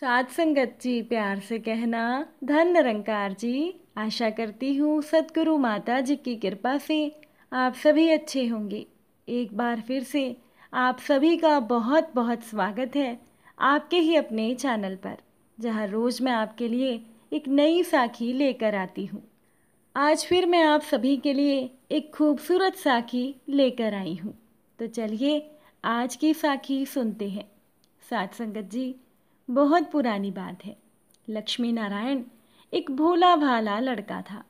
सात संगत जी प्यार से कहना धन निरंकार जी आशा करती हूँ सतगुरु माता जी की कृपा से आप सभी अच्छे होंगे एक बार फिर से आप सभी का बहुत बहुत स्वागत है आपके ही अपने चैनल पर जहाँ रोज़ मैं आपके लिए एक नई साखी लेकर आती हूँ आज फिर मैं आप सभी के लिए एक खूबसूरत साखी लेकर आई हूँ तो चलिए आज की साखी सुनते हैं सात संगत जी बहुत पुरानी बात है लक्ष्मी नारायण एक भोला भाला लड़का था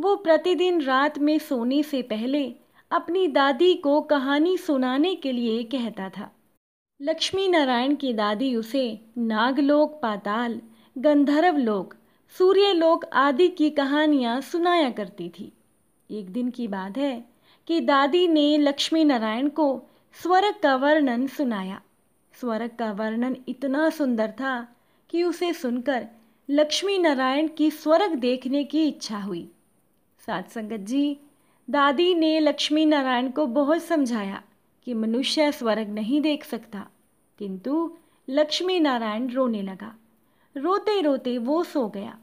वो प्रतिदिन रात में सोने से पहले अपनी दादी को कहानी सुनाने के लिए कहता था लक्ष्मी नारायण की दादी उसे नागलोक पाताल गंधर्व लोक सूर्यलोक आदि की कहानियाँ सुनाया करती थी एक दिन की बात है कि दादी ने लक्ष्मी नारायण को स्वर्ग का वर्णन सुनाया स्वर्ग का वर्णन इतना सुंदर था कि उसे सुनकर लक्ष्मी नारायण की स्वर्ग देखने की इच्छा हुई सात संगत जी दादी ने लक्ष्मी नारायण को बहुत समझाया कि मनुष्य स्वर्ग नहीं देख सकता किंतु लक्ष्मी नारायण रोने लगा रोते रोते वो सो गया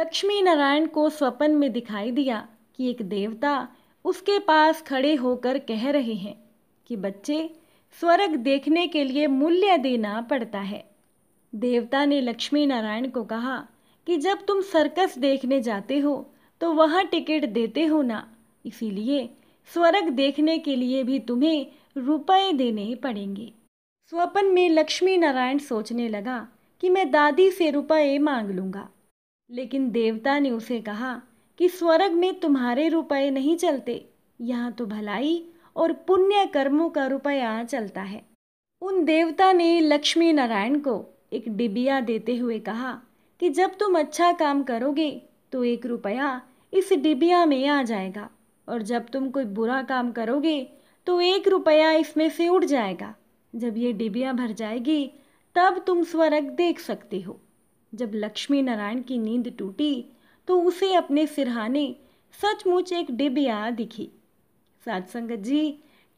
लक्ष्मी नारायण को स्वपन में दिखाई दिया कि एक देवता उसके पास खड़े होकर कह रहे हैं कि बच्चे स्वर्ग देखने के लिए मूल्य देना पड़ता है देवता ने लक्ष्मी नारायण को कहा कि जब तुम सर्कस देखने जाते हो तो वहाँ टिकट देते हो ना इसीलिए स्वर्ग देखने के लिए भी तुम्हें रुपए देने पड़ेंगे स्वपन में लक्ष्मी नारायण सोचने लगा कि मैं दादी से रुपए मांग लूँगा लेकिन देवता ने उसे कहा कि स्वर्ग में तुम्हारे रुपए नहीं चलते यहाँ तो भलाई और पुण्य कर्मों का रुपया चलता है उन देवता ने लक्ष्मी नारायण को एक डिबिया देते हुए कहा कि जब तुम अच्छा काम करोगे तो एक रुपया इस डिबिया में आ जाएगा और जब तुम कोई बुरा काम करोगे तो एक रुपया इसमें से उड़ जाएगा जब ये डिबिया भर जाएगी तब तुम स्वर्ग देख सकते हो जब लक्ष्मी नारायण की नींद टूटी तो उसे अपने सिरहाने सचमुच एक डिबिया दिखी साध संगत जी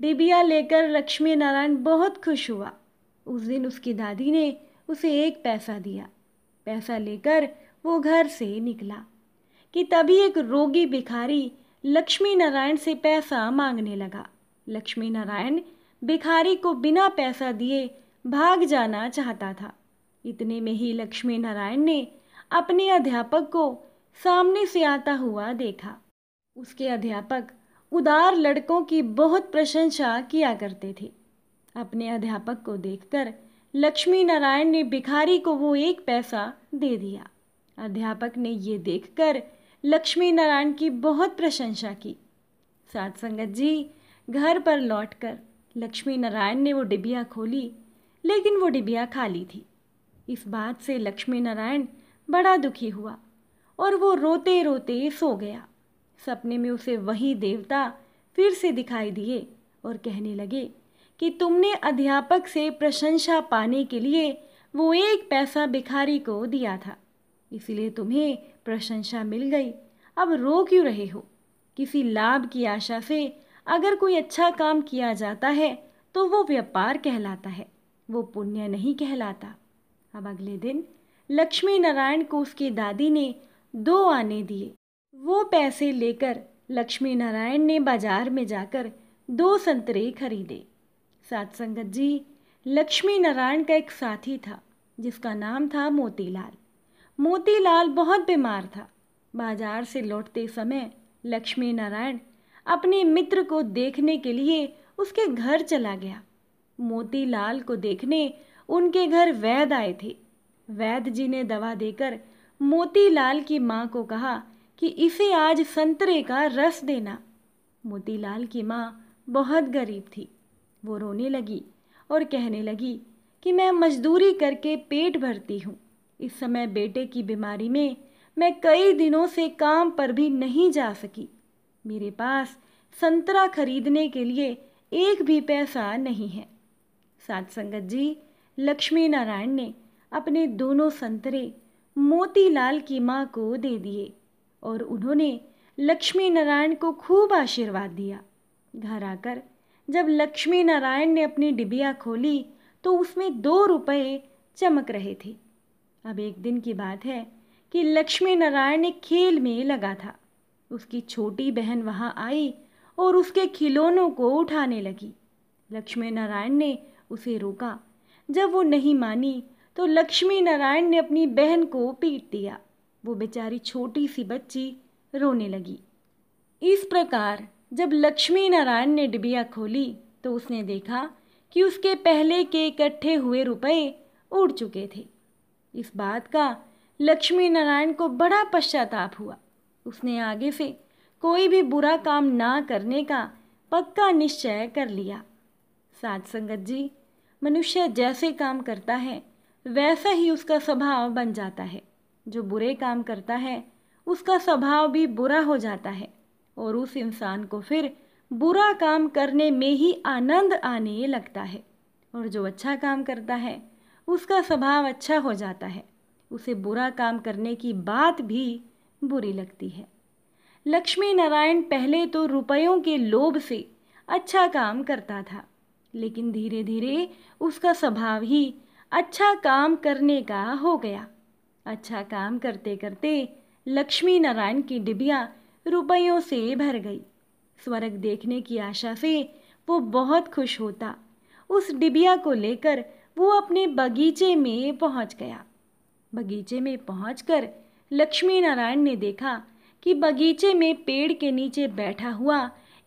डिबिया लेकर लक्ष्मी नारायण बहुत खुश हुआ उस दिन उसकी दादी ने उसे एक पैसा दिया पैसा लेकर वो घर से निकला कि तभी एक रोगी भिखारी लक्ष्मी नारायण से पैसा मांगने लगा लक्ष्मी नारायण भिखारी को बिना पैसा दिए भाग जाना चाहता था इतने में ही लक्ष्मी नारायण ने अपने अध्यापक को सामने से आता हुआ देखा उसके अध्यापक उदार लड़कों की बहुत प्रशंसा किया करते थे अपने अध्यापक को देखकर लक्ष्मी नारायण ने भिखारी को वो एक पैसा दे दिया अध्यापक ने ये देखकर लक्ष्मी नारायण की बहुत प्रशंसा की सात संगत जी घर पर लौटकर लक्ष्मी नारायण ने वो डिबिया खोली लेकिन वो डिबिया खाली थी इस बात से लक्ष्मी नारायण बड़ा दुखी हुआ और वो रोते रोते सो गया सपने में उसे वही देवता फिर से दिखाई दिए और कहने लगे कि तुमने अध्यापक से प्रशंसा पाने के लिए वो एक पैसा भिखारी को दिया था इसलिए तुम्हें प्रशंसा मिल गई अब रो क्यों रहे हो किसी लाभ की आशा से अगर कोई अच्छा काम किया जाता है तो वो व्यापार कहलाता है वो पुण्य नहीं कहलाता अब अगले दिन लक्ष्मी नारायण को उसकी दादी ने दो आने दिए वो पैसे लेकर लक्ष्मी नारायण ने बाजार में जाकर दो संतरे खरीदे सात संगत जी लक्ष्मी नारायण का एक साथी था जिसका नाम था मोतीलाल मोतीलाल बहुत बीमार था बाजार से लौटते समय लक्ष्मी नारायण अपने मित्र को देखने के लिए उसके घर चला गया मोतीलाल को देखने उनके घर वैद आए थे वैद जी ने दवा देकर मोतीलाल की माँ को कहा कि इसे आज संतरे का रस देना मोतीलाल की माँ बहुत गरीब थी वो रोने लगी और कहने लगी कि मैं मजदूरी करके पेट भरती हूँ इस समय बेटे की बीमारी में मैं कई दिनों से काम पर भी नहीं जा सकी मेरे पास संतरा खरीदने के लिए एक भी पैसा नहीं है सात संगत जी लक्ष्मी नारायण ने अपने दोनों संतरे मोतीलाल की माँ को दे दिए और उन्होंने लक्ष्मी नारायण को खूब आशीर्वाद दिया घर आकर जब लक्ष्मी नारायण ने अपनी डिबिया खोली तो उसमें दो रुपये चमक रहे थे अब एक दिन की बात है कि लक्ष्मी नारायण ने खेल में लगा था उसकी छोटी बहन वहाँ आई और उसके खिलौनों को उठाने लगी लक्ष्मी नारायण ने उसे रोका जब वो नहीं मानी तो लक्ष्मी नारायण ने अपनी बहन को पीट दिया वो बेचारी छोटी सी बच्ची रोने लगी इस प्रकार जब लक्ष्मी नारायण ने डिबिया खोली तो उसने देखा कि उसके पहले के इकट्ठे हुए रुपए उड़ चुके थे इस बात का लक्ष्मी नारायण को बड़ा पश्चाताप हुआ उसने आगे से कोई भी बुरा काम ना करने का पक्का निश्चय कर लिया सात संगत जी मनुष्य जैसे काम करता है वैसा ही उसका स्वभाव बन जाता है जो बुरे काम करता है उसका स्वभाव भी बुरा हो जाता है और उस इंसान को फिर बुरा काम करने में ही आनंद आने लगता है और जो अच्छा काम करता है उसका स्वभाव अच्छा हो जाता है उसे बुरा काम करने की बात भी बुरी लगती है लक्ष्मी नारायण पहले तो रुपयों के लोभ से अच्छा काम करता था लेकिन धीरे धीरे उसका स्वभाव ही अच्छा काम करने का हो गया अच्छा काम करते करते लक्ष्मी नारायण की डिबिया रुपयों से भर गई स्वर्ग देखने की आशा से वो बहुत खुश होता उस डिबिया को लेकर वो अपने बगीचे में पहुंच गया बगीचे में कर लक्ष्मी नारायण ने देखा कि बगीचे में पेड़ के नीचे बैठा हुआ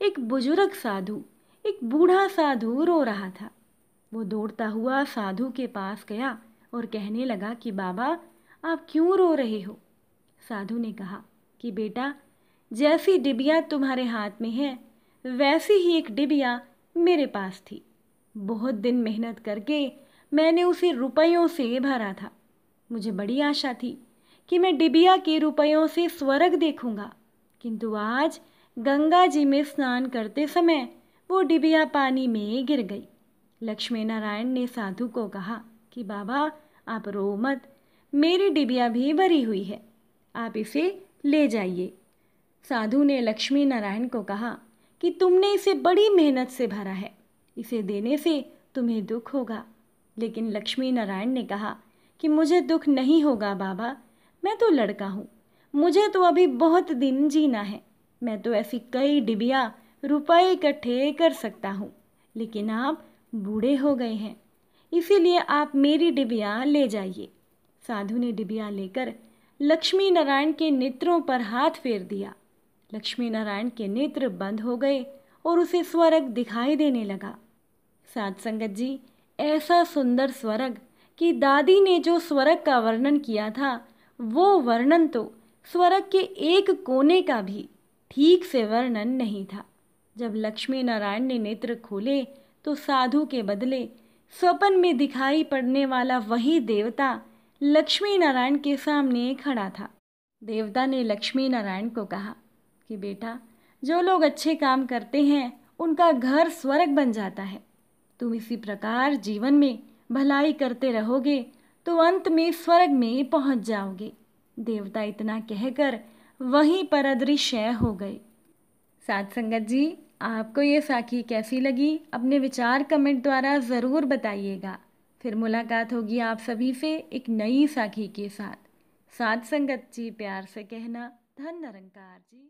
एक बुजुर्ग साधु एक बूढ़ा साधु रो रहा था वो दौड़ता हुआ साधु के पास गया और कहने लगा कि बाबा आप क्यों रो रहे हो साधु ने कहा कि बेटा जैसी डिबिया तुम्हारे हाथ में है वैसी ही एक डिबिया मेरे पास थी बहुत दिन मेहनत करके मैंने उसे रुपयों से भरा था मुझे बड़ी आशा थी कि मैं डिबिया के रुपयों से स्वर्ग देखूंगा किंतु आज गंगा जी में स्नान करते समय वो डिबिया पानी में गिर गई लक्ष्मी नारायण ने साधु को कहा कि बाबा आप रो मत मेरी डिबिया भी भरी हुई है आप इसे ले जाइए साधु ने लक्ष्मी नारायण को कहा कि तुमने इसे बड़ी मेहनत से भरा है इसे देने से तुम्हें दुख होगा लेकिन लक्ष्मी नारायण ने कहा कि मुझे दुख नहीं होगा बाबा मैं तो लड़का हूँ मुझे तो अभी बहुत दिन जीना है मैं तो ऐसी कई डिबिया रुपए इकट्ठे कर सकता हूँ लेकिन आप बूढ़े हो गए हैं इसीलिए आप मेरी डिबिया ले जाइए साधु ने डिबिया लेकर लक्ष्मी नारायण के नेत्रों पर हाथ फेर दिया लक्ष्मी नारायण के नेत्र बंद हो गए और उसे स्वर्ग दिखाई देने लगा साध संगत जी ऐसा सुंदर स्वर्ग कि दादी ने जो स्वर्ग का वर्णन किया था वो वर्णन तो स्वर्ग के एक कोने का भी ठीक से वर्णन नहीं था जब लक्ष्मी नारायण ने नेत्र खोले तो साधु के बदले स्वपन में दिखाई पड़ने वाला वही देवता लक्ष्मी नारायण के सामने खड़ा था देवता ने लक्ष्मी नारायण को कहा कि बेटा जो लोग अच्छे काम करते हैं उनका घर स्वर्ग बन जाता है तुम इसी प्रकार जीवन में भलाई करते रहोगे तो अंत में स्वर्ग में पहुंच जाओगे देवता इतना कहकर वहीं पर अदृश्य हो गए सात संगत जी आपको ये साखी कैसी लगी अपने विचार कमेंट द्वारा ज़रूर बताइएगा फिर मुलाकात होगी आप सभी से एक नई साखी के साथ सात संगत जी प्यार से कहना धन निरंकार जी